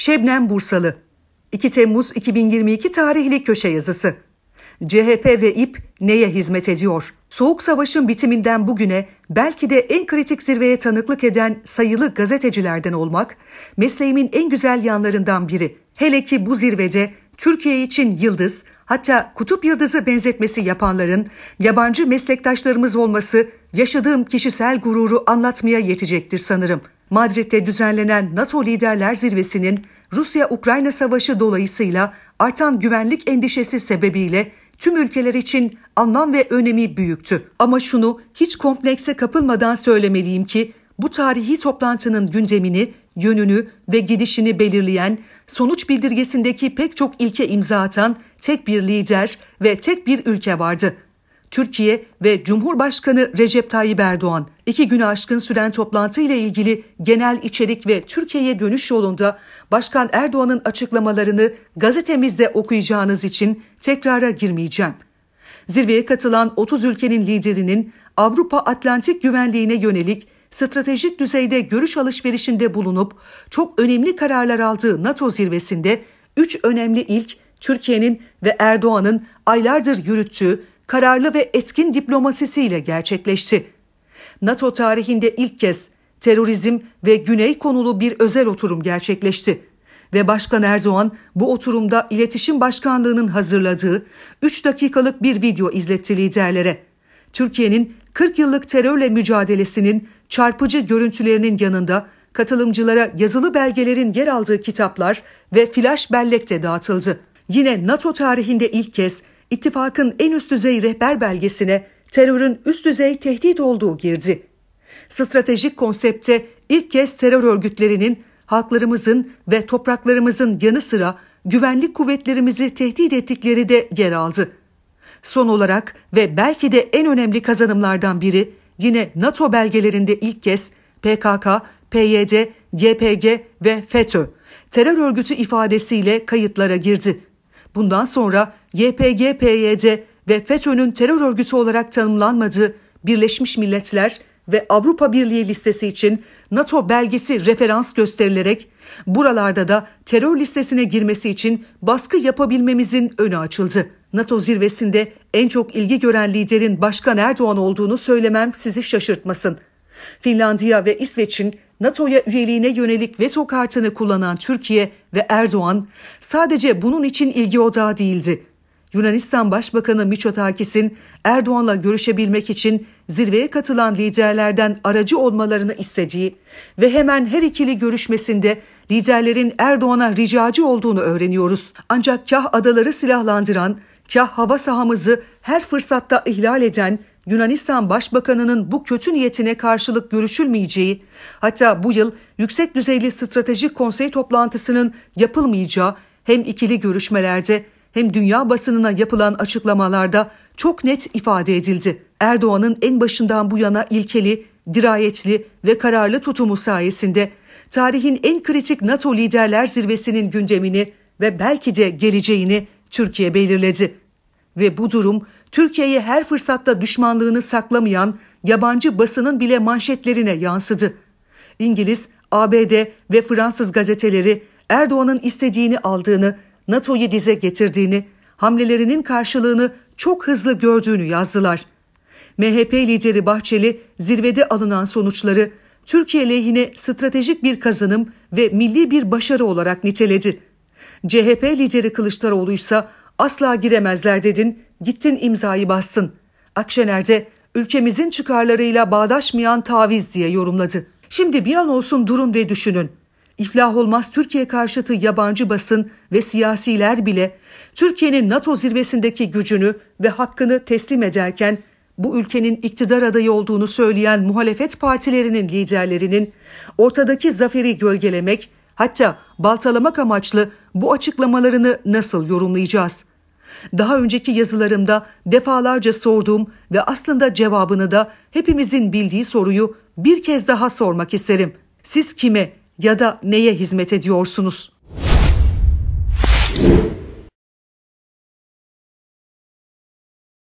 Şebnem Bursalı 2 Temmuz 2022 tarihli köşe yazısı. CHP ve İP neye hizmet ediyor? Soğuk Savaş'ın bitiminden bugüne belki de en kritik zirveye tanıklık eden sayılı gazetecilerden olmak mesleğimin en güzel yanlarından biri. Hele ki bu zirvede Türkiye için yıldız, hatta kutup yıldızı benzetmesi yapanların yabancı meslektaşlarımız olması yaşadığım kişisel gururu anlatmaya yetecektir sanırım. Madrid'de düzenlenen NATO Liderler Zirvesi'nin Rusya-Ukrayna Savaşı dolayısıyla artan güvenlik endişesi sebebiyle tüm ülkeler için anlam ve önemi büyüktü. Ama şunu hiç komplekse kapılmadan söylemeliyim ki bu tarihi toplantının gündemini, yönünü ve gidişini belirleyen, sonuç bildirgesindeki pek çok ilke imza atan tek bir lider ve tek bir ülke vardı. Türkiye ve Cumhurbaşkanı Recep Tayyip Erdoğan iki günü aşkın süren toplantı ile ilgili genel içerik ve Türkiye'ye dönüş yolunda Başkan Erdoğan'ın açıklamalarını gazetemizde okuyacağınız için tekrara girmeyeceğim. Zirveye katılan 30 ülkenin liderinin Avrupa Atlantik güvenliğine yönelik stratejik düzeyde görüş alışverişinde bulunup çok önemli kararlar aldığı NATO zirvesinde 3 önemli ilk Türkiye'nin ve Erdoğan'ın aylardır yürüttüğü kararlı ve etkin diplomasisiyle gerçekleşti. NATO tarihinde ilk kez terörizm ve güney konulu bir özel oturum gerçekleşti ve Başkan Erdoğan bu oturumda iletişim Başkanlığı'nın hazırladığı 3 dakikalık bir video izletti liderlere. Türkiye'nin 40 yıllık terörle mücadelesinin çarpıcı görüntülerinin yanında katılımcılara yazılı belgelerin yer aldığı kitaplar ve flash bellek de dağıtıldı. Yine NATO tarihinde ilk kez ittifakın en üst düzey rehber belgesine terörün üst düzey tehdit olduğu girdi. Stratejik konsepte ilk kez terör örgütlerinin halklarımızın ve topraklarımızın yanı sıra güvenlik kuvvetlerimizi tehdit ettikleri de yer aldı. Son olarak ve belki de en önemli kazanımlardan biri yine NATO belgelerinde ilk kez PKK, PYD, YPG ve FETÖ terör örgütü ifadesiyle kayıtlara girdi. Bundan sonra YPG-PYD ve FETÖ'nün terör örgütü olarak tanımlanmadığı Birleşmiş Milletler ve Avrupa Birliği listesi için NATO belgesi referans gösterilerek buralarda da terör listesine girmesi için baskı yapabilmemizin önü açıldı. NATO zirvesinde en çok ilgi gören liderin Başkan Erdoğan olduğunu söylemem sizi şaşırtmasın. Finlandiya ve İsveç'in NATO'ya üyeliğine yönelik veto kartını kullanan Türkiye ve Erdoğan sadece bunun için ilgi odağı değildi. Yunanistan Başbakanı Miçotakis'in Erdoğan'la görüşebilmek için zirveye katılan liderlerden aracı olmalarını istediği ve hemen her ikili görüşmesinde liderlerin Erdoğan'a ricacı olduğunu öğreniyoruz. Ancak kah adaları silahlandıran, kah hava sahamızı her fırsatta ihlal eden Yunanistan Başbakanı'nın bu kötü niyetine karşılık görüşülmeyeceği, hatta bu yıl yüksek düzeyli stratejik konsey toplantısının yapılmayacağı hem ikili görüşmelerde hem dünya basınına yapılan açıklamalarda çok net ifade edildi. Erdoğan'ın en başından bu yana ilkeli, dirayetli ve kararlı tutumu sayesinde tarihin en kritik NATO liderler zirvesinin gündemini ve belki de geleceğini Türkiye belirledi ve bu durum Türkiye'ye her fırsatta düşmanlığını saklamayan yabancı basının bile manşetlerine yansıdı. İngiliz, ABD ve Fransız gazeteleri Erdoğan'ın istediğini aldığını, NATO'yu dize getirdiğini, hamlelerinin karşılığını çok hızlı gördüğünü yazdılar. MHP lideri Bahçeli zirvede alınan sonuçları Türkiye lehine stratejik bir kazanım ve milli bir başarı olarak niteledi. CHP lideri Kılıçdaroğlu ise asla giremezler dedin, gittin imzayı bastın. Akşener'de ülkemizin çıkarlarıyla bağdaşmayan taviz diye yorumladı. Şimdi bir an olsun durun ve düşünün. İflah olmaz Türkiye karşıtı yabancı basın ve siyasiler bile Türkiye'nin NATO zirvesindeki gücünü ve hakkını teslim ederken bu ülkenin iktidar adayı olduğunu söyleyen muhalefet partilerinin liderlerinin ortadaki zaferi gölgelemek hatta baltalamak amaçlı bu açıklamalarını nasıl yorumlayacağız? Daha önceki yazılarımda defalarca sorduğum ve aslında cevabını da hepimizin bildiği soruyu bir kez daha sormak isterim. Siz kime ya da neye hizmet ediyorsunuz?